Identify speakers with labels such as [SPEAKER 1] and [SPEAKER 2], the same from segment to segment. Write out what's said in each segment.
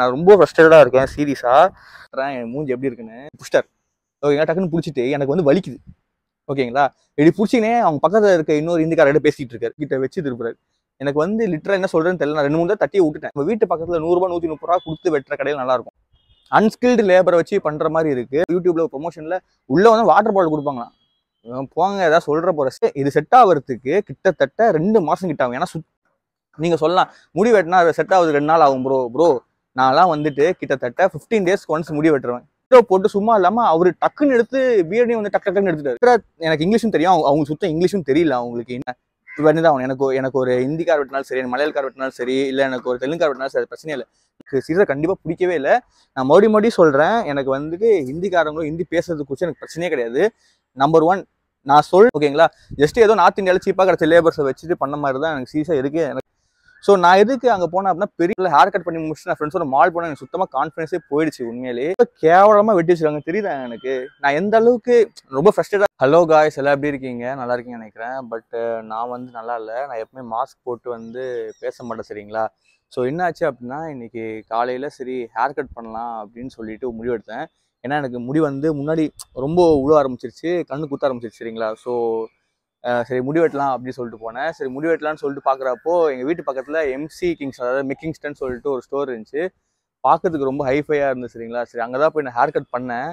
[SPEAKER 1] நான் ரொம்ப ஃப்ரஸ்ட்ரேட்டாக இருக்கேன் சீரியஸாக என் மூஞ்சி எப்படி இருக்குன்னு புஷ்டர் ஓகேங்களா டக்குன்னு பிடிச்சிட்டு எனக்கு வந்து வலிக்குது ஓகேங்களா இப்படி பிடிச்சினே அவங்க பக்கத்தில் இருக்க இன்னொரு இந்திக்காரிட்ட பேசிகிட்டு இருக்காரு கிட்ட வச்சு திருப்புறாரு எனக்கு வந்து லிட்டராக என்ன சொல்கிறேன்னு தெரியல நான் ரெண்டு மூணு தான் தட்டியை விட்டுட்டேன் நம்ம வீட்டு பக்கத்தில் நூறுரூவா நூற்றி முப்பது ரூபா கொடுத்து வெட்டுற கடையில் நல்லாயிருக்கும் அன்ஸ்கில்டு லேபரை வச்சு பண்ணுற மாதிரி இருக்குது யூடியூப்பில் ப்ரொமோஷனில் உள்ளே வந்து வாட்டர் பாட்டில் கொடுப்பாங்களாம் போங்க ஏதாவது சொல்கிற போகிற இது செட் ஆகிறதுக்கு கிட்டத்தட்ட ரெண்டு மாதம் கிட்ட ஆகும் ஏன்னா சுத் நீங்கள் சொல்லலாம் முடி வெட்டினா அது செட் ஆகுது ரெண்டு நாள் ஆகும் ப்ரோ ப்ரோ நான்லாம் வந்துட்டு கிட்டத்தட்ட ஃபிஃப்டீன் டேஸ் ஒன்ஸ் முடி வெட்டுருவேன் ஹீரோ போட்டு சும்மா இல்லாமல் அவர் டக்குன்னு எடுத்து பிஎட்டையும் வந்து டக்கு டக்குன்னு எடுத்துட்டாரு எனக்கு இங்கிலீஷும் தெரியும் அவங்க சுத்தம் இங்கிலீஷும் தெரியல அவங்களுக்கு என்ன வேணும் தான் எனக்கு எனக்கு ஒரு ஹிந்தி கார் வெட்டினாலும் சரி மலையாள கார் வெட்டினாலும் சரி இல்லை எனக்கு ஒரு தெலுங்கு கார் வெட்டினாலும் சரி பிரச்சனை இல்லை எனக்கு சீரை கண்டிப்பாக பிடிக்கவே இல்லை நான் மறுபடியும் மறுபடியும் சொல்கிறேன் எனக்கு வந்துட்டு காரங்களும் ஹிந்தி பேசுறது குறித்து எனக்கு பிரச்சனையே கிடையாது நம்பர் ஒன் நான் சொல் ஓகேங்களா ஜஸ்ட் ஏதோ நார்த் இந்தியாவில் சீப்பாக கிடச்ச லேபர்ஸை வச்சுட்டு பண்ண மாதிரி தான் எனக்கு சீஸாக இருக்குது எனக்கு ஸோ நான் எதுக்கு அங்கே போனேன் அப்படின்னா பெரிய ஹேர் கட் பண்ணி முடிச்சு நான் ஃப்ரெண்ட்ஸோட மால் போனேன் எனக்கு சுத்தமாக கான்ஃபிடன்ஸே போயிடுச்சு உண்மையிலே கேவலமாக வெட்டி வச்சிருக்காங்க தெரியுதா எனக்கு நான் எந்த அளவுக்கு ரொம்ப ஃப்ரஸ்ட்ரேட்டாக ஹலோ காய்ஸ் எல்லாம் எப்படி இருக்கீங்க நல்லா இருக்கீங்க நினைக்கிறேன் பட் நான் வந்து நல்லா இல்லை நான் எப்பவுமே மாஸ்க் போட்டு வந்து பேச மாட்டேன் சரிங்களா ஸோ என்னாச்சு அப்படின்னா இன்றைக்கி காலையில் சரி ஹேர் கட் பண்ணலாம் அப்படின்னு சொல்லிட்டு முடிவெடுத்தேன் ஏன்னா எனக்கு முடி வந்து முன்னாடி ரொம்ப உழ ஆரம்பிச்சிருச்சு கண்ணு குத்த ஆரம்பிச்சிருச்சு சரிங்களா ஸோ சரி முடிவெட்டலாம் அப்படின்னு சொல்லிட்டு போனேன் சரி முடிவெட்டலான்னு சொல்லிட்டு பார்க்குறப்போ எங்கள் வீட்டு பக்கத்தில் எம்சி கிங்ஸ் அதாவது மிக்கிங்ஸ்டன் சொல்லிட்டு ஒரு ஸ்டோர் இருந்துச்சு பார்க்கறதுக்கு ரொம்ப ஹைஃபையாக இருந்துச்சு சரிங்களா சரி அங்கே தான் போய் நான் ஹேர் கட் பண்ணேன்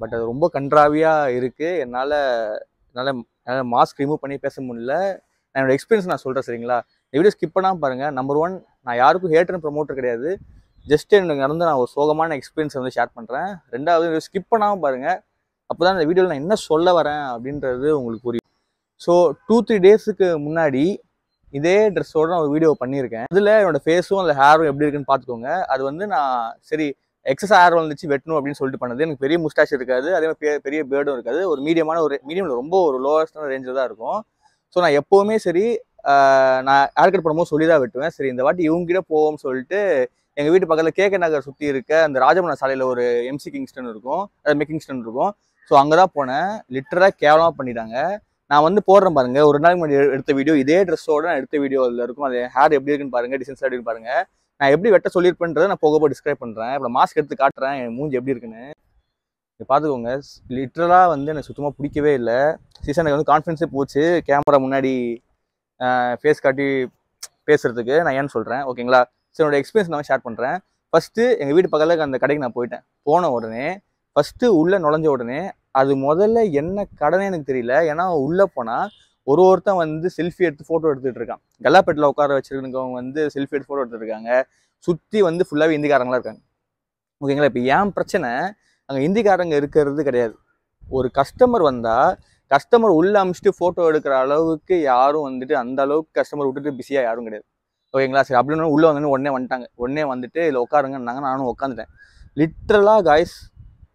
[SPEAKER 1] பட் அது ரொம்ப கன்றாவியாக இருக்குது என்னால் என்னால் என்னால் மாஸ்க் ரிமூவ் பண்ணி பேச முடியல என்னோடய எக்ஸ்பீரியன்ஸ் நான் சொல்கிறேன் சரிங்களா இந்த வீடியோ ஸ்கிப் பண்ணாமல் பாருங்கள் நம்பர் ஒன் நான் யாருக்கும் ஹேட்டர் ப்ரொமோட்டர் கிடையாது ஜஸ்ட் எனக்கு நடந்து நான் ஒரு சோகமான எக்ஸ்பீரியன்ஸ் வந்து ஷேர் பண்ணுறேன் ரெண்டாவது ஸ்கிப் பண்ணாமல் பாருங்கள் அப்போ தான் இந்த வீடியோவில் நான் என்ன சொல்ல வரேன் அப்படின்றது உங்களுக்கு புரியும் ஸோ டூ த்ரீ டேஸுக்கு முன்னாடி இதே ட்ரெஸ்ஸோட நான் ஒரு வீடியோ பண்ணியிருக்கேன் அதில் என்னோடய ஃபேஸும் அந்த ஹேரும் எப்படி இருக்குன்னு பார்த்துக்கோங்க அது வந்து நான் சரி எக்ஸஸ் ஹேர் வந்துச்சு வெட்டணும் அப்படின்னு சொல்லிட்டு பண்ணது எனக்கு பெரிய முஸ்டாஷ் இருக்காது அதே மாதிரி பெரிய பேர்டும் இருக்காது ஒரு மீடியமான ஒரு மீடியமில் ரொம்ப ஒரு லோவஸ்டான ரேஞ்சில் தான் இருக்கும் ஸோ நான் எப்போவுமே சரி நான் ஹேர் கட் பண்ணும்போது சொல்லி தான் வெட்டுவேன் சரி இந்த வாட்டி இவங்ககிட்ட போவோம்னு சொல்லிட்டு எங்கள் வீட்டு பக்கத்தில் கேகே நகர் சுற்றி இருக்க அந்த ராஜமன சாலையில் ஒரு எம்சி கிங்ஸ்டன் இருக்கும் அது மெக்கிங்ஸ்டன் இருக்கும் ஸோ அங்கே தான் போனேன் லிட்டராக கேவலமாக பண்ணிட்டாங்க நான் வந்து போடுறேன் பாருங்க ஒரு நாளைக்கு முன்னாடி எடுத்த வீடியோ இதே ட்ரெஸ்ஸோட நான் எடுத்த வீடியோ அதில் இருக்கும் அது ஹேர் எப்படி இருக்குன்னு பாருங்க டிசைன்ஸ் எப்படி பாருங்க நான் எப்படி வெட்ட சொல்லியிருப்பேன்றதை நான் போக போக டிஸ்கிரைப் பண்ணுறேன் இப்போ மாஸ்க் எடுத்து காட்டுறேன் என் மூஞ்சி எப்படி இருக்குன்னு பார்த்துக்கோங்க லிட்ரலாக வந்து எனக்கு சுத்தமாக பிடிக்கவே இல்லை சீசனுக்கு வந்து கான்ஃபிடன்ஸே போச்சு கேமரா முன்னாடி ஃபேஸ் காட்டி பேசுகிறதுக்கு நான் ஏன்னு சொல்கிறேன் ஓகேங்களா சரி என்னோடய எக்ஸ்பீரியன்ஸ் நான் ஷேர் பண்ணுறேன் ஃபஸ்ட்டு எங்கள் வீட்டு பக்கத்தில் அந்த கடைக்கு நான் போயிட்டேன் போன உடனே ஃபஸ்ட்டு உள்ளே நுழைஞ்ச உடனே அது முதல்ல என்ன கடனே எனக்கு தெரியல ஏன்னா உள்ளே போனால் ஒரு ஒருத்தன் வந்து செல்ஃபி எடுத்து ஃபோட்டோ எடுத்துகிட்டு இருக்கான் கல்லாப்பேட்டில் உட்கார வச்சிருக்கவங்க வந்து செல்ஃபி எடுத்து ஃபோட்டோ எடுத்துருக்காங்க சுற்றி வந்து ஃபுல்லாகவே இந்திக்காரங்களாக இருக்காங்க ஓகேங்களா இப்போ ஏன் பிரச்சனை அங்கே இந்திக்காரங்க இருக்கிறது கிடையாது ஒரு கஸ்டமர் வந்தால் கஸ்டமர் உள்ளே அமிச்சிட்டு ஃபோட்டோ எடுக்கிற அளவுக்கு யாரும் வந்துட்டு அந்த அளவுக்கு கஸ்டமர் விட்டுட்டு பிஸியாக யாரும் கிடையாது ஓகேங்களா சரி அப்படின்னு உள்ளே வந்தோடனே உடனே வந்துட்டாங்க உடனே வந்துட்டு இதில் உட்காருங்கன்னாங்க நானும் உட்காந்துட்டேன் லிட்ரலாக காய்ஸ்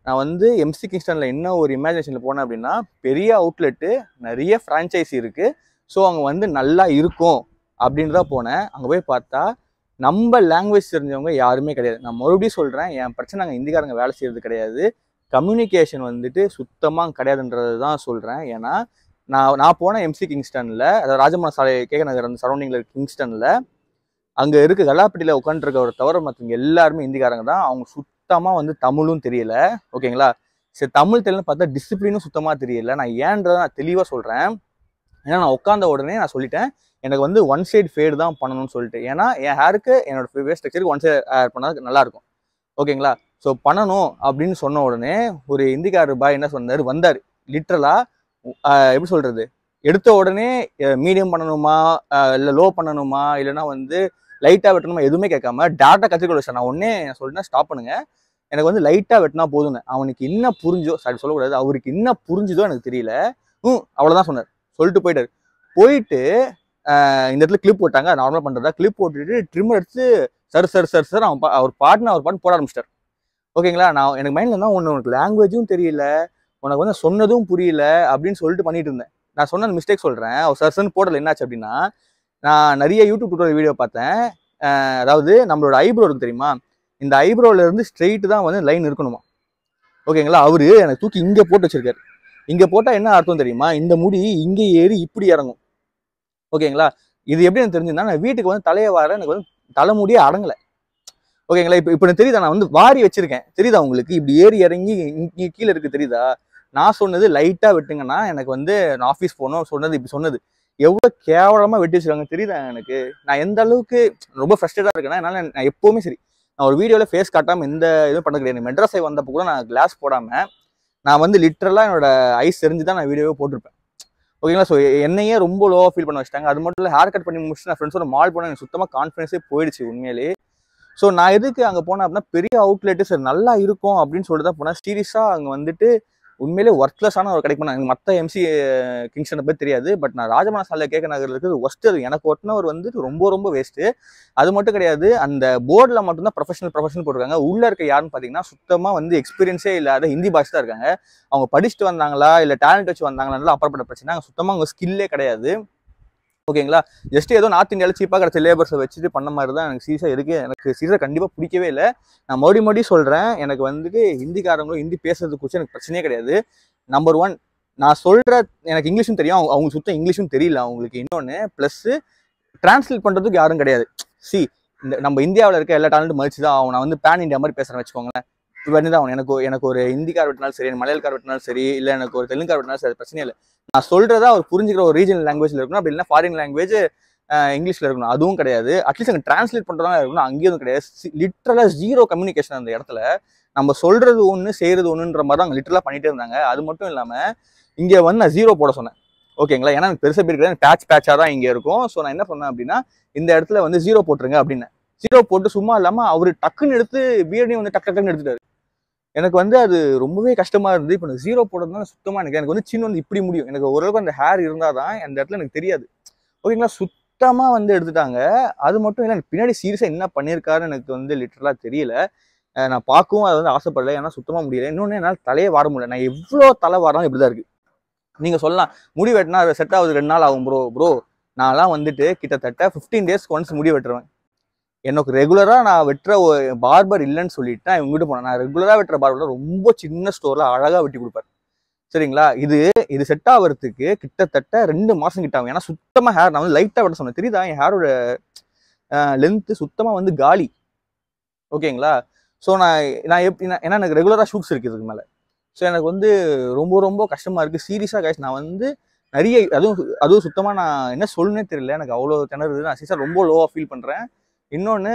[SPEAKER 1] நான் வந்து எம்சி கிங்ஸ்டனில் என்ன ஒரு இமேஜினேஷனில் போனேன் அப்படின்னா பெரிய அவுட்லெட்டு நிறைய ஃப்ரான்ச்சைஸி இருக்குது ஸோ அங்கே வந்து நல்லா இருக்கும் அப்படின்னு தான் போனேன் அங்கே போய் பார்த்தா நம்ம லாங்குவேஜ் தெரிஞ்சவங்க யாருமே கிடையாது நான் மறுபடியும் சொல்கிறேன் என் பிரச்சனை நாங்கள் இந்திக்காரங்க வேலை செய்கிறது கிடையாது கம்யூனிகேஷன் வந்துட்டு சுத்தமாக கிடையாதுன்றது தான் சொல்கிறேன் ஏன்னா நான் நான் போன எம்சி கிங்ஸ்டனில் அதாவது ராஜமான சாலை கேக நகர் அந்த சரௌண்டிங்கில் இருக்க கிங்ஸ்டனில் அங்கே இருக்க கலாப்பட்டியில் உட்காந்துருக்க ஒரு தவிர மற்றவங்க எல்லாருமே இந்திக்காரங்க தான் அவங்க சுத் சுத்தமாக வந்து தமிழும் தெரியல ஓகேங்களா சரி தமிழ் தெரியலன்னு பார்த்தா டிசிப்ளினும் சுத்தமாக தெரியல நான் ஏன்றதை நான் தெளிவாக சொல்கிறேன் ஏன்னா நான் உட்காந்த உடனே நான் சொல்லிட்டேன் எனக்கு வந்து ஒன் சைடு ஃபேடு தான் பண்ணணும்னு சொல்லிட்டு ஏன்னா என் ஹேருக்கு என்னோட ஃபேஸ் ஸ்ட்ரக்சருக்கு ஒன் சைடு ஹேர் பண்ணால் நல்லாயிருக்கும் ஓகேங்களா ஸோ பண்ணணும் அப்படின்னு சொன்ன உடனே ஒரு இந்திக்காரர் பாய் என்ன சொன்னார் வந்தார் லிட்ரலாக எப்படி சொல்கிறது எடுத்த உடனே மீடியம் பண்ணணுமா இல்லை லோ பண்ணணுமா இல்லைன்னா வந்து லைட்டாக வெட்டணுமா எதுவுமே கேட்காம டேரெக்டாக கத்திரிக்கோள் வச்சேன் நான் ஒன்னே சொல்லிட்டேன் ஸ்டாப் பண்ணுங்க எனக்கு வந்து லைட்டாக வெட்டினா போதுங்க அவனுக்கு என்ன புரிஞ்சோ சாரி சொல்லக்கூடாது அவருக்கு என்ன புரிஞ்சுதோ எனக்கு தெரியல ம் அவ்வளோதான் சொன்னார் சொல்லிட்டு போயிட்டார் போயிட்டு இந்த இடத்துல கிளிப் போட்டாங்க நார்மலாக பண்ணுறதா கிளிப் போட்டுட்டு ட்ரிம்மர் எடுத்து சர் சார் சர் சார் அவன் பா அவர் பாட்டுனு அவர் பாட்டு போட ஆரம்பிச்சிட்டார் ஓகேங்களா நான் எனக்கு மைண்டில் தான் ஒன்று உனக்கு லாங்குவேஜும் தெரியல உனக்கு வந்து சொன்னதும் புரியல அப்படின்னு சொல்லிட்டு பண்ணிட்டு இருந்தேன் நான் சொன்ன மிஸ்டேக் சொல்கிறேன் அவர் சர்சன் போடல என்னாச்சு அப்படின்னா நான் நிறைய யூடியூப் டூட்டோரியல் வீடியோ பார்த்தேன் அதாவது நம்மளோட ஐப்ரோ இருக்கு தெரியுமா இந்த ஐப்ரோலேருந்து ஸ்ட்ரெயிட்டு தான் வந்து லைன் இருக்கணுமா ஓகேங்களா அவரு எனக்கு தூக்கி இங்கே போட்டு வச்சிருக்காரு இங்கே போட்டால் என்ன அர்த்தம் தெரியுமா இந்த முடி இங்கே ஏறி இப்படி இறங்கும் ஓகேங்களா இது எப்படி எனக்கு தெரிஞ்சுன்னா நான் வீட்டுக்கு வந்து தலையை வார எனக்கு வந்து தலைமுடியே அடங்கலை ஓகேங்களா இப்போ இப்போ எனக்கு தெரியுதா நான் வந்து வாரி வச்சிருக்கேன் தெரியுதா உங்களுக்கு இப்படி ஏறி இறங்கி இங்கே கீழே இருக்குது தெரியுதா நான் சொன்னது லைட்டாக விட்டுங்கன்னா எனக்கு வந்து நான் ஆஃபீஸ் போகணும் சொன்னது இப்படி சொன்னது எவ்வளோ கேவலமாக வெட்டி வச்சுருக்காங்க தெரியுதா எனக்கு நான் எந்த அளவுக்கு ரொம்ப ஃப்ரஸ்ட்ரேட்டாக இருக்கேன்னா என்னால் நான் எப்போவுமே சரி நான் ஒரு வீடியோவில் ஃபேஸ் காட்டாமல் எந்த இதுவும் பண்ண கிடையாது மெட்ராஸை வந்தப்போ கூட நான் கிளாஸ் போடாமல் நான் வந்து லிட்ரலாக என்னோட ஐஸ் தெரிஞ்சு தான் நான் வீடியோவே போட்டிருப்பேன் ஓகேங்களா ஸோ என்னையே ரொம்ப லோவாக ஃபீல் பண்ண வச்சிட்டாங்க அது மட்டும் இல்லை ஹேர் கட் பண்ணி முடிச்சுட்டு நான் ஃப்ரெண்ட்ஸோட மால் போனால் எனக்கு சுத்தமாக கான்ஃபிடன்ஸே போயிடுச்சு உண்மையிலேயே ஸோ நான் எதுக்கு அங்கே போனேன் அப்படின்னா பெரிய அவுட்லெட்டு சரி நல்லா இருக்கும் அப்படின்னு சொல்லிட்டு தான் போனேன் ஸ்டீரியஸாக அங்கே வந்துட்டு உண்மையிலே ஒர்க்லெஸ்ஸான ஒரு கடைக்கு எனக்கு மற்ற எம்சி கிங்ஸ்டனை பற்றி தெரியாது பட் நான் ராஜமான சாலையில் கேட்க நகர் இருக்குது ஒஸ்ட் அது எனக்கு ஒட்டினவர் வந்து ரொம்ப ரொம்ப வேஸ்ட்டு அது மட்டும் கிடையாது அந்த போர்டில் மட்டும்தான் ப்ரொஃபஷனல் ப்ரொஃபஷனல் போட்டிருக்காங்க உள்ளே இருக்க யாருன்னு பார்த்தீங்கன்னா சுத்தமாக வந்து எக்ஸ்பீரியன்ஸே இல்லாத ஹிந்தி பாஷ் தான் இருக்காங்க அவங்க படிச்சுட்டு வந்தாங்களா இல்லை டேலண்ட் வச்சு வந்தாங்களா அப்புறப்பட்ட பிரச்சனை சுத்தமாக அவங்க ஸ்கில்லே கிடையாது ஓகேங்களா ஜஸ்ட் ஏதோ நார்த் இந்தியாவில் சீப்பாக கிடச்ச லேபர்ஸை வச்சுட்டு பண்ண மாதிரி தான் எனக்கு சீசா இருக்குது எனக்கு சீசா கண்டிப்பாக பிடிக்கவே இல்லை நான் மறுபடியும் மறுபடியும் சொல்கிறேன் எனக்கு வந்துட்டு ஹிந்திக்காரங்களும் ஹிந்தி பேசுறது குறித்து எனக்கு பிரச்சனையே கிடையாது நம்பர் ஒன் நான் சொல்கிற எனக்கு இங்கிலீஷும் தெரியும் அவங்க அவங்க சுத்தம் இங்கிலீஷும் தெரியல அவங்களுக்கு இன்னொன்று ப்ளஸ்ஸு டிரான்ஸ்லேட் பண்ணுறதுக்கு யாரும் கிடையாது சி இந்த நம்ம இந்தியாவில் இருக்க எல்லா டேலண்ட் மதிச்சு தான் அவன் நான் வந்து பேன் இந்தியா மாதிரி பேசுகிறேன் வச்சுக்கோங்களேன் இப்போ வந்து அவன் எனக்கு எனக்கு ஒரு ஹிந்திக்கார் வெட்டினாலும் சரி மலையாளக்கார் வெட்டினாலும் சரி இல்லை எனக்கு ஒரு தெலுங்கார் வெட்டினாலும் சரி பிரச்சனை இல்லை நான் சொல்கிறத அவர் புரிஞ்சுக்கிற ஒரு ரீஜனல் லாங்குவேஜில் இருக்கணும் அப்படி இல்லைனா ஃபாரின் லாங்குவேஜ் இங்கிலீஷில் இருக்கணும் அதுவும் கிடையாது அட்லீஸ்ட் அங்கே டிரான்ஸ்லேட் பண்ணுறதா இருக்கணும் அங்கேயும் கிடையாது லிட்ரலாக ஜீரோ கம்யூனிகேஷன் அந்த இடத்துல நம்ம சொல்கிறது ஒன்று செய்கிறது ஒன்றுன்ற மாதிரி தான் அங்கே லிட்டரலாக பண்ணிகிட்டே இருந்தாங்க அது மட்டும் இல்லாமல் இங்கே வந்து நான் ஜீரோ போட சொன்னேன் ஓகேங்களா ஏன்னா எனக்கு பெருசாக பேர் பேட்ச் பேட்சாக தான் இங்கே இருக்கும் ஸோ நான் என்ன பண்ணேன் அப்படின்னா இந்த இடத்துல வந்து ஜீரோ போட்டுருங்க அப்படின்னு ஜீரோ போட்டு சும்மா இல்லாமல் அவர் டக்குன்னு எடுத்து பிஎட்டையும் வந்து டக்கு டக்குன்னு எடுத்துட்டாரு எனக்கு வந்து அது ரொம்பவே கஷ்டமாக இருந்தது இப்போ எனக்கு ஜீரோ போடுறதுனால சுத்தமாக எனக்கு எனக்கு வந்து சின்ன வந்து இப்படி முடியும் எனக்கு ஓரளவுக்கு அந்த ஹேர் இருந்தால் தான் அந்த இடத்துல எனக்கு தெரியாது ஓகேங்களா சுத்தமாக வந்து எடுத்துட்டாங்க அது மட்டும் இல்லை எனக்கு பின்னாடி சீரியஸாக என்ன பண்ணியிருக்காருன்னு எனக்கு வந்து லிட்டரலாக தெரியல நான் பார்க்கவும் அது வந்து ஆசைப்படல ஏன்னா சுத்தமாக முடியல இன்னொன்று என்னால் தலையே வாட முடியல நான் எவ்வளோ தலை வாரம் இப்படி தான் இருக்குது நீங்கள் சொல்லலாம் முடி வெட்டினா செட் ஆகுது ரெண்டு நாள் ஆகும் ப்ரோ ப்ரோ நான்லாம் வந்துட்டு கிட்டத்தட்ட ஃபிஃப்டீன் டேஸ்க்கு ஒன்ஸ் முடி வெட்டுருவேன் எனக்கு ரெகுலராக நான் வெட்டுற பார்பர் இல்லைன்னு சொல்லிட்டு நான் இவங்ககிட்ட போனேன் நான் ரெகுலராக வெட்டுற பார்பர் ரொம்ப சின்ன ஸ்டோரில் அழகாக வெட்டி கொடுப்பாரு சரிங்களா இது இது செட் ஆகிறதுக்கு கிட்டத்தட்ட ரெண்டு மாதம் கிட்ட ஆகும் ஏன்னா சுத்தமாக ஹேர் நான் வந்து லைட்டாக வெட்ட சொன்னேன் தெரியுதா என் ஹேரோட லென்த்து சுத்தமாக வந்து காலி ஓகேங்களா ஸோ நான் நான் எப்படி ஏன்னா எனக்கு ரெகுலராக ஷூட்ஸ் இருக்குது இதுக்கு மேலே ஸோ எனக்கு வந்து ரொம்ப ரொம்ப கஷ்டமாக இருக்குது சீரியஸாக காய்ச்சி நான் வந்து நிறைய அதுவும் அதுவும் சுத்தமாக நான் என்ன சொல்லுன்னே தெரியல எனக்கு அவ்வளோ திணறுது நான் சீரியஸாக ரொம்ப லோவாக ஃபீல் பண்ணுறேன் இன்னொன்று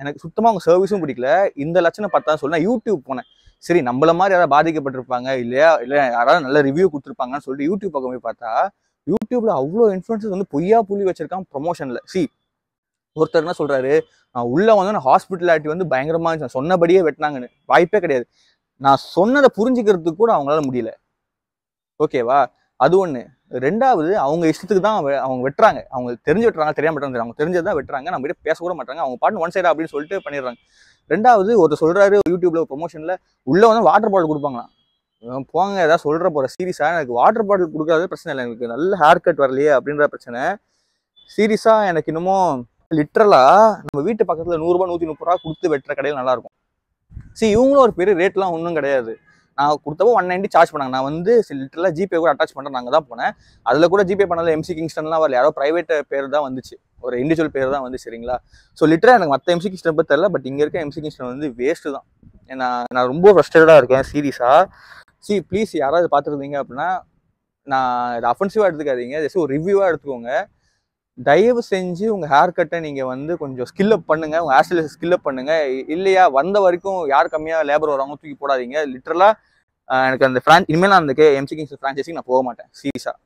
[SPEAKER 1] எனக்கு சுத்தமாக அவங்க சர்வீஸும் பிடிக்கல இந்த லட்சணம் பார்த்தா சொல்லுனா யூடியூப் போனேன் சரி நம்மள மாதிரி யாராவது பாதிக்கப்பட்டிருப்பாங்க இல்லையா இல்லை யாராவது நல்ல ரிவ்யூ கொடுத்துருப்பாங்கன்னு சொல்லிட்டு யூடியூப் பக்கம் போய் பார்த்தா யூடியூப்ல அவ்வளோ இன்ஃப்ளூன்சஸ் வந்து பொய்யா புள்ளி வச்சிருக்கான் ப்ரொமோஷனில் சி ஒருத்தர் என்ன சொல்றாரு நான் வந்து நான் ஹாஸ்பிட்டலாட்டி வந்து பயங்கரமாக இருந்துச்சு சொன்னபடியே வெட்டினாங்கன்னு வாய்ப்பே கிடையாது நான் சொன்னதை புரிஞ்சுக்கிறதுக்கு கூட அவங்களால முடியல ஓகேவா அது ஒன்று ரெண்டாவது அவங்க இஷ்டத்துக்கு தான் அவங்க வெட்டுறாங்க அவங்க தெரிஞ்சு வெட்டுறாங்க தெரியாம வெட்டுறாங்க அவங்க தெரிஞ்சது தான் வெட்டுறாங்க நம்ம கிட்ட பேசக்கூட மாட்டாங்க அவங்க பாட்டு ஒன் சைடா அப்படின்னு சொல்லிட்டு பண்ணிடுறாங்க ரெண்டாவது ஒருத்தர் சொல்கிறாரு யூடியூப்ல ப்ரொமோஷனில் உள்ள வந்து வாட்டர் பாட்டில் கொடுப்பாங்களாம் போங்க ஏதாவது சொல்கிற போகிற சீரியஸாக எனக்கு வாட்டர் பாட்டில் கொடுக்காத பிரச்சனை இல்லை எனக்கு நல்ல ஹேர் கட் வரலையே அப்படின்ற பிரச்சனை சீரியஸாக எனக்கு இன்னமும் லிட்ரலாக நம்ம வீட்டு பக்கத்தில் நூறுரூவா நூற்றி முப்பது ரூபா கொடுத்து வெட்டுற கடையில் நல்லாயிருக்கும் சரி இவங்களும் ஒரு பெரிய ரேட்லாம் ஒன்றும் கிடையாது நான் கொடுத்தப்போ ஒன் நைன்ட்டி சார்ஜ் பண்ணாங்க நான் வந்து லிட்டரில் ஜிபே கூட அட்டாச் பண்ணுறேன் நாங்கள் தான் போனேன் அதில் கூட ஜிபே பண்ணல எம்சி கிங்ஸ்டன்லாம் வரல யாரோ ப்ரைவேட் பேர் தான் வந்துச்சு ஒரு இண்டிவிஜுவல் பேர் தான் வந்து சரிங்களா ஸோ லிட்டராக எனக்கு மற்ற எம்சி கிங்ஸ்டன் பற்றி தெரில பட் இங்கே இருக்க எம்சி கிங்ஸ்டன் வந்து வேஸ்ட்டு தான் ஏன்னா நான் ரொம்ப ஃப்ரஸ்ட்ரேட்டாக இருக்கேன் சீரியஸாக சி ப்ளீஸ் யாராவது பார்த்துருந்தீங்க அப்படின்னா நான் இதை அஃபென்சிவாக எடுத்துக்காதீங்க ஜஸ்ட் ஒரு ரிவ்யூவாக எடுத்துக்கோங்க தயவு செஞ்சு உங்கள் ஹேர் கட்டை நீங்கள் வந்து கொஞ்சம் ஸ்கில்லப் பண்ணுங்கள் உங்கள் ஹேர் ஸ்டைலில் ஸ்கில்லப் பண்ணுங்கள் இல்லையா வந்த வரைக்கும் யார் கம்மியாக லேபர் வராங்க தூக்கி போடாதீங்க லிட்டரலாக எனக்கு அந்த ஃப்ரான் இனிமேல் நான் அந்த கே எம்சி கிங்ஸ் ஃப்ரான்ச்சைஸிக்கு நான் போக மாட்டேன் சீரியஸாக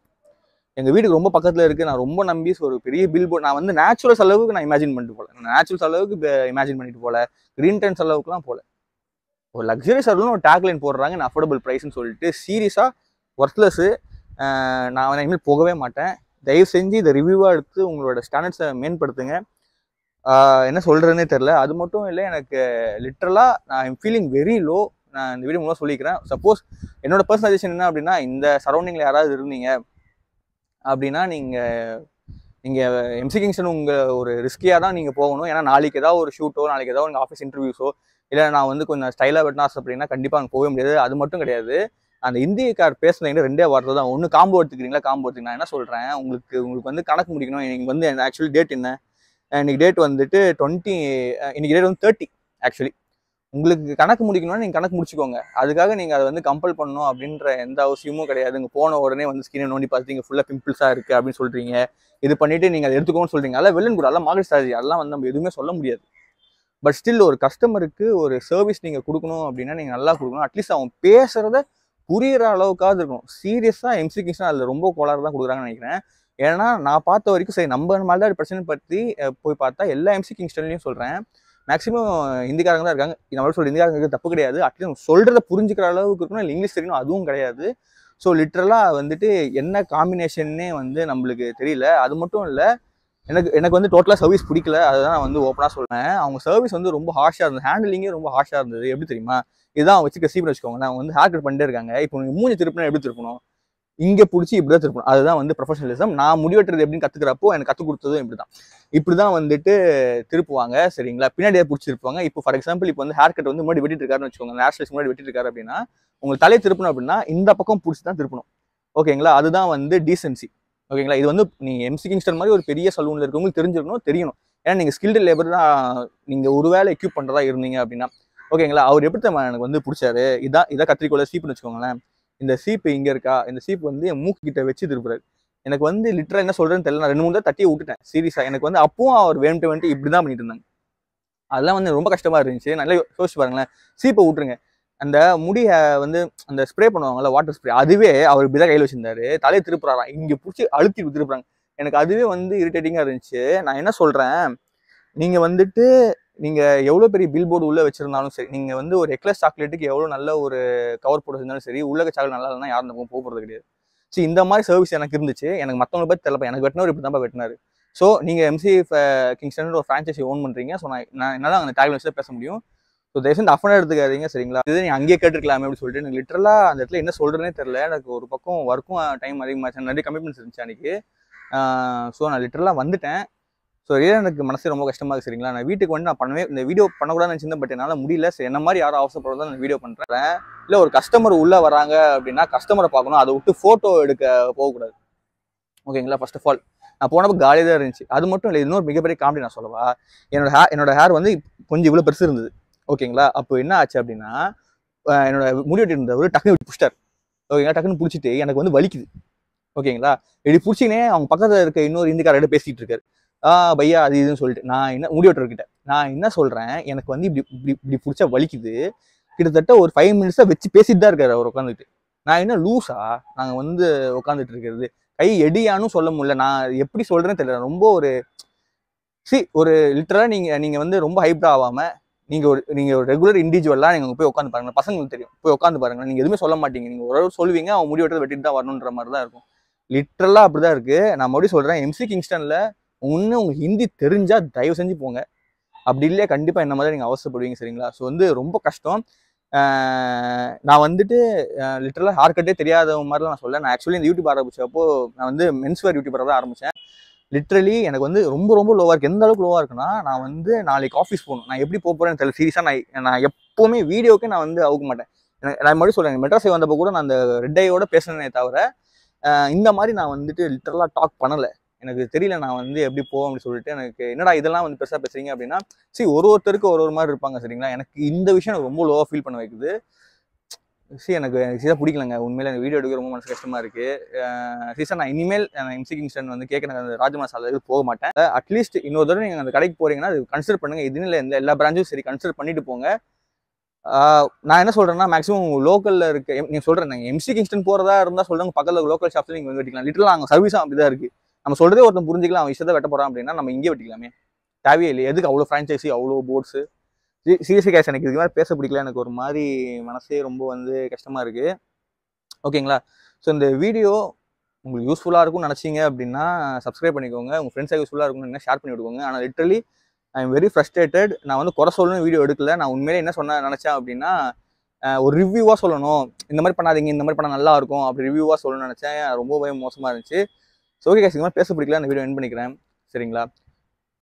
[SPEAKER 1] எங்கள் வீட்டுக்கு ரொம்ப பக்கத்தில் இருக்குது நான் ரொம்ப நம்பி ஒரு பெரிய பில் போர்ட் நான் வந்து நேச்சுரல் அளவுக்கு நான் இமேஜின் பண்ணிட்டு போகல நேச்சுரல் அளவுக்கு இமேஜின் பண்ணிட்டு போகல க்ரீன் டென்ஸ் அளவுக்குலாம் போகல ஒரு லக்ஸரி சர்வலும் ஒரு டேக்லைன் போடுறாங்க நான் அஃபோர்டபுள் ப்ரைஸ்ன்னு சொல்லிட்டு சீரியஸாக ஒர்த்லெஸ்ஸு நான் இனிமேல் போகவே மாட்டேன் தயவு செஞ்சு இதை ரிவ்யூவாக எடுத்து உங்களோட ஸ்டாண்டர்ட்ஸை மேம்படுத்துங்க என்ன சொல்கிறதுனே தெரில அது மட்டும் இல்லை எனக்கு லிட்ரலாக நான் ஐம் ஃபீலிங் வெரி லோ நான் இந்த வீடியோ மூலமாக சொல்லிக்கிறேன் சப்போஸ் என்னோட பர்சன் சஜஷன் என்ன அப்படின்னா இந்த சரௌண்டிங்கில் யாராவது இருந்தீங்க அப்படின்னா நீங்கள் நீங்கள் எம்சி கிங்ஸன் உங்கள் ஒரு ரிஸ்கியாக தான் நீங்கள் போகணும் ஏன்னா நாளைக்கு ஏதாவது ஒரு ஷூட்டோ நாளைக்கு ஏதாவது உங்கள் ஆஃபீஸ் இன்டர்வியூஸோ இல்லை நான் வந்து கொஞ்சம் ஸ்டைலாக வெட்டினாஸ் அப்படின்னா கண்டிப்பாக அங்கே போக முடியாது அது மட்டும் கிடையாது அந்த இந்தியக்கார் பேசுனீங்க ரெண்டே வார்த்தை தான் ஒன்று காம்போ எடுத்துக்கிறீங்களா காம்போ எடுத்துக்கிங்க நான் என்ன சொல்கிறேன் உங்களுக்கு உங்களுக்கு வந்து கணக்கு முடிக்கணும் இன்றைக்கி வந்து ஆக்சுவலி டேட் என்ன இன்றைக்கி டேட் வந்துட்டு டுவெண்ட்டி இன்றைக்கி டேட் வந்து தேர்ட்டி ஆக்சுவலி உங்களுக்கு கணக்கு முடிக்கணும்னா நீங்கள் கணக்கு முடிச்சுக்கோங்க அதுக்காக நீங்கள் அதை வந்து கம்பல் பண்ணணும் அப்படின்ற எந்த அவசியமும் கிடையாது இங்கே போன உடனே வந்து ஸ்கிரீனை நோண்டி பார்த்தீங்க ஃபுல்லாக பிம்பிள்ஸாக இருக்குது அப்படின்னு சொல்கிறீங்க இது பண்ணிவிட்டு நீங்கள் அதை எடுத்துக்கோன்னு சொல்கிறீங்க அதெல்லாம் வெள்ளன் கூட அதெல்லாம் மார்க்கெட் ஸ்ட்ராட்டஜி அதெல்லாம் வந்து நம்ம எதுவுமே சொல்ல முடியாது பட் ஸ்டில் ஒரு கஸ்டமருக்கு ஒரு சர்வீஸ் நீங்கள் கொடுக்கணும் அப்படின்னா நீங்கள் நல்லா கொடுக்கணும் அட்லீஸ்ட் அவன் பேசுகிறத புரியிற அளவுக்காவது இருக்கும் சீரியஸாக எம்சிகிஷன் அதில் ரொம்ப கோளாறு தான் கொடுக்குறாங்கன்னு நினைக்கிறேன் ஏன்னா நான் பார்த்த வரைக்கும் சரி நம்ம மாதிரிதான் தான் பிரச்சனை பற்றி போய் பார்த்தா எல்லா எம்சி கிங்ஸ்டன்லையும் சொல்கிறேன் மேக்ஸிமம் ஹிந்திக்காரங்க தான் இருக்காங்க நம்மளோட சொல்ற ஹிந்திக்காரங்க தப்பு கிடையாது அட்லீஸ்ட் சொல்கிறத புரிஞ்சுக்கிற அளவுக்கு இருக்கணும் இல்லை இங்கிலீஷ் தெரியணும் அதுவும் கிடையாது ஸோ லிட்ரலாக வந்துட்டு என்ன காம்பினேஷன்னே வந்து நம்மளுக்கு தெரியல அது மட்டும் இல்லை எனக்கு எனக்கு வந்து டோட்டலாக சர்வீஸ் பிடிக்கல அதை நான் வந்து ஓப்பனாக சொல்கிறேன் அவங்க சர்வீஸ் வந்து ரொம்ப ஹார்ஷாக இருந்தது ஹேண்டிலிங்கே ரொம்ப ஹார்ஷாக இருந்தது எப்படி தெரியுமா இதுதான் அவங்க வச்சுக்க சீப்பர் வச்சுக்கோங்க நான் வந்து ஹேர் கட் பண்ணிட்டே இருக்காங்க இப்போ மூணு திருப்பினா எப்படி திருப்பணும் இங்கே பிடிச்சி இப்படி தான் திருப்பணும் அதுதான் வந்து ப்ரொஃபஷனலிசம் நான் முடிவெட்டுறது எப்படின்னு கற்றுக்கிறப்போ எனக்கு கற்றுக் கொடுத்ததும் இப்படி தான் இப்படி தான் வந்துட்டு திருப்புவாங்க சரிங்களா பின்னாடியே பிடிச்சி இப்போ ஃபார் எக்ஸாம்பிள் இப்போ வந்து ஹேர் கட் வந்து முன்னாடி வெட்டிட்டு இருக்காருன்னு வச்சுக்கோங்க ஹேர் முன்னாடி வெட்டிட்டு இருக்காரு அப்படின்னா உங்களுக்கு தலையை திருப்பணும் அப்படின்னா இந்த பக்கம் பிடிச்சி தான் திருப்பணும் ஓகேங்களா அதுதான் வந்து டீசென்சி ஓகேங்களா இது வந்து நீங்கள் எம்சி கிங்ஸ்டர் மாதிரி ஒரு பெரிய சலூனில் இருக்கவங்களுக்கு தெரிஞ்சிருக்கணும் தெரியணும் ஏன்னா நீங்கள் ஸ்கில்டு லேபர் தான் நீங்கள் ஒரு வேலை எக்யூப் பண்ணுறதா இருந்தீங்க அப்படின்னா ஓகேங்களா அவர் எப்படி தான் எனக்கு வந்து பிடிச்சாரு இதான் இதான் கத்திரிக்கோல சீப்புன்னு வச்சுக்கோங்களேன் இந்த சீப்பு இங்கே இருக்கா இந்த சீப்பு வந்து என் மூக்கிட்ட வச்சு திருப்புறாரு எனக்கு வந்து லிட்டரா என்ன சொல்கிறேன்னு தெரியல நான் ரெண்டு மூணு தட்டியை விட்டுட்டேன் சீரியஸாக எனக்கு வந்து அப்பவும் அவர் வேணுட்டு வந்துட்டு இப்படி தான் பண்ணிட்டு இருந்தாங்க அதெல்லாம் வந்து ரொம்ப கஷ்டமாக இருந்துச்சு நல்லா யோசிச்சு பாருங்களேன் சீப்பை விட்டுருங்க அந்த முடியை வந்து அந்த ஸ்ப்ரே பண்ணுவாங்கல்ல வாட்டர் ஸ்ப்ரே அதுவே அவர் இப்படி தான் கையில் வச்சிருந்தாரு தலையை திருப்புறாராம் இங்கே பிடிச்சி அழுத்தி திருப்புறாங்க எனக்கு அதுவே வந்து இரிட்டேட்டிங்காக இருந்துச்சு நான் என்ன சொல்கிறேன் நீங்கள் வந்துட்டு நீங்கள் எவ்வளோ பெரிய பில் போர்டு உள்ளே வச்சுருந்தாலும் சரி நீங்கள் வந்து ஒரு எக்லஸ் சாக்லேட்டுக்கு எவ்வளோ நல்ல ஒரு கவர் போட்டு இருந்தாலும் சரி உள்ள சாக்லேட் நல்லா இல்லைனா யாரும் நம்ம போகிறது கிடையாது ஸோ இந்த மாதிரி சர்வீஸ் எனக்கு இருந்துச்சு எனக்கு மற்றவங்களை பற்றி தெரியல எனக்கு வெட்டினவர் இப்படி தான்ப்பா வெட்டினார் ஸோ நீங்கள் எம்சி கிங்ஸ்டன் ஒரு ஃப்ரான்ச்சைசி ஓன் பண்ணுறீங்க ஸோ நான் நான் என்னால் அந்த டேக்லைன்ஸில் பேச முடியும் ஸோ தயவுசெய்து அஃபன் எடுத்துக்காதீங்க சரிங்களா இது நீ அங்கேயே கேட்டுருக்கலாமே அப்படின்னு சொல்லிட்டு எனக்கு லிட்டரலா அந்த இடத்துல என்ன சொல்கிறேனே தெரில எனக்கு ஒரு பக்கம் ஒர்க்கும் டைம் அதிகமாச்சு நிறைய கமிட்மெண்ட்ஸ் இருந்துச்சு அன்னைக்கு ஸோ நான் லிட்டரலாக வந்துட்டேன் ஸோ ஏன் எனக்கு மனசு ரொம்ப கஷ்டமாக இருக்குது சரிங்களா நான் வீட்டுக்கு வந்து நான் பண்ணவே இந்த வீடியோ பண்ணக்கூடாதுன்னு நினச்சிருந்தேன் பட் என்னால் முடியல சரி என்ன மாதிரி யாரும் அவசரப்படுறதா நான் வீடியோ பண்ணுறேன் இல்லை ஒரு கஸ்டமர் உள்ளே வராங்க அப்படின்னா கஸ்டமரை பார்க்கணும் அதை விட்டு ஃபோட்டோ எடுக்க போகக்கூடாது ஓகேங்களா ஃபர்ஸ்ட் ஆஃப் ஆல் நான் போனப்போ காலியாக தான் இருந்துச்சு அது மட்டும் இல்லை இன்னொரு மிகப்பெரிய காமெடி நான் சொல்லவா என்னோட ஹேர் என்னோட ஹேர் வந்து கொஞ்சம் இவ்வளோ பெருசு இருந்தது ஓகேங்களா அப்போ என்ன ஆச்சு அப்படின்னா என்னோட முடிவெட்டி இருந்தவர் டக்குன்னு பிடிச்சிட்டார் ஓகேங்களா டக்குன்னு பிடிச்சிட்டு எனக்கு வந்து வலிக்குது ஓகேங்களா இப்படி பிடிச்சினே அவங்க பக்கத்தில் இருக்க இன்னொரு இந்திக்காரிட்ட பேசிகிட்டு இருக்காரு ஆ பையா அது இதுன்னு சொல்லிட்டு நான் என்ன முடிவெட்டர்கிட்ட நான் என்ன சொல்கிறேன் எனக்கு வந்து இப்படி இப்படி இப்படி பிடிச்சா வலிக்குது கிட்டத்தட்ட ஒரு ஃபைவ் மினிட்ஸாக வச்சு பேசிட்டு தான் இருக்காரு அவர் உட்காந்துட்டு நான் என்ன லூஸா நாங்கள் வந்து உட்காந்துட்டு இருக்கிறது கை எடியானும் சொல்ல முடியல நான் எப்படி சொல்கிறேன்னு தெரியல ரொம்ப ஒரு சி ஒரு லிட்டராக நீங்கள் நீங்கள் வந்து ரொம்ப ஹைப்ரா ஆகாமல் நீங்கள் ஒரு நீங்கள் ஒரு ரெகுலர் இண்டிவிஜுவலாக நீங்கள் போய் உட்காந்து பாருங்கள் பசங்களுக்கு தெரியும் போய் உட்காந்து பாருங்கள் நீங்கள் எதுவுமே சொல்ல மாட்டீங்க நீங்கள் ஒரு சொல்லுவீங்க அவன் எடுத்து வெட்டிட்டு தான் வரணுன்ற மாதிரி தான் இருக்கும் லிட்ரலாக அப்படி தான் இருக்குது நான் மறுபடியும் சொல்கிறேன் எம்சி கிங்ஸ்டனில் ஒன்று உங்களுக்கு ஹிந்தி தெரிஞ்சால் தயவு செஞ்சு போங்க அப்படி இல்லையா கண்டிப்பாக என்ன மாதிரி நீங்கள் அவசரப்படுவீங்க சரிங்களா ஸோ வந்து ரொம்ப கஷ்டம் நான் வந்துட்டு லிட்டரலாக ஹார்கட்டே தெரியாத மாதிரிலாம் நான் சொல்ல நான் ஆக்சுவலி இந்த யூடியூப் ஆரம்பிச்சப்போ நான் வந்து மென்ஸ்வேர் யூடியூப் தான் ஆரம்பித்தேன் லிட்ரலி எனக்கு வந்து ரொம்ப ரொம்ப லோவாக இருக்குது எந்த அளவுக்கு லோவாக இருக்குன்னா நான் வந்து நாளைக்கு ஆஃபீஸ் போகணும் நான் எப்படி போக போகிறேன்னு தெரியல சீரியஸாக நான் நான் எப்போவுமே வீடியோக்கே நான் வந்து அவுக்க மாட்டேன் எனக்கு நான் மறுபடியும் சொல்கிறேன் மெட்ராஸை வந்தப்போ கூட நான் அந்த ரெட்டையோட பேசினே தவிர இந்த மாதிரி நான் வந்துட்டு லிட்டரலாக டாக் பண்ணலை எனக்கு தெரியல நான் வந்து எப்படி போவோம் அப்படின்னு சொல்லிட்டு எனக்கு என்னடா இதெல்லாம் வந்து பெருசாக பேசுகிறீங்க அப்படின்னா சரி ஒரு ஒருத்தருக்கு ஒரு ஒரு மாதிரி இருப்பாங்க சரிங்களா எனக்கு இந்த விஷயம் எனக்கு ரொம்ப லோவாக ஃபீல் பண்ண வைக்குது சி எனக்கு சீசா பிடிக்கலங்க உண்மையில எனக்கு வீடியோ எடுக்க ரொம்ப மனசு கஷ்டமா இருக்கு சீசா நான் இனிமேல் எம்சி ஸ்டன் வந்து கேட்க அந்த ராஜமா சாலை போக மாட்டேன் அட்லீஸ்ட் இன்னொரு தடவை நீங்கள் அந்த கடைக்கு போறீங்கன்னா அது கன்சிடர் பண்ணுங்க இதுன்னு இல்லை எல்லா பிரான்ச்சும் சரி கன்சிடர் பண்ணிட்டு போங்க நான் என்ன சொல்கிறேன்னா மேக்ஸிமம் லோக்கலில் இருக்க நீங்கள் சொல்கிறேன் நாங்கள் எம்சி கிங்ஸ்டன் போகிறதா இருந்தால் சொல்கிறாங்க பக்கத்தில் லோக்கல் ஷாப்ஸில் நீங்கள் வந்து வெட்டிக்கலாம் லிட்டரலாக அவங்க சர்வீஸும் அப்படி தான் இருக்குது நம்ம சொல்கிறதே ஒருத்தன் புரிஞ்சிக்கலாம் அவன் இஷ்டத்தை வெட்ட போகிறான் அப்படின்னா நம்ம இங்கே வெட்டிக்கலாமே தேவையே இல்லை எதுக்கு அவ்வளோ ஃப்ரான்ச்சைசி அவ்வளோ போட்ஸு சீரியஸாக கேஷ் எனக்கு இது மாதிரி பேச பிடிக்கல எனக்கு ஒரு மாதிரி மனசே ரொம்ப வந்து கஷ்டமாக இருக்குது ஓகேங்களா ஸோ இந்த வீடியோ உங்களுக்கு யூஸ்ஃபுல்லாக இருக்கும்னு நினச்சிங்க அப்படின்னா சப்ஸ்கிரைப் பண்ணிக்கோங்க உங்கள் ஃப்ரெண்ட்ஸாக யூஸ்ஃபுல்லாக இருக்கும்னு ஷேர் பண்ணி விடுவோங்க ஆனால் literally I am very frustrated நான் வந்து குறை சொல்லணும் வீடியோ எடுக்கல நான் உண்மையிலே என்ன சொன்ன நினச்சேன் அப்படின்னா ஒரு ரிவ்யூவாக சொல்லணும் இந்த மாதிரி பண்ணாதீங்க இந்த மாதிரி பண்ணால் நல்லாயிருக்கும் அப்படி ரிவ்யூவாக சொல்லணும்னு நினச்சேன் ரொம்பவே மோசமாக இருந்துச்சு ஸோ ஓகே கேஸ் இந்த மாதிரி பேச பிடிக்கல அந்த வீடியோ என் பண்ணிக்கிறேன் சரிங்களா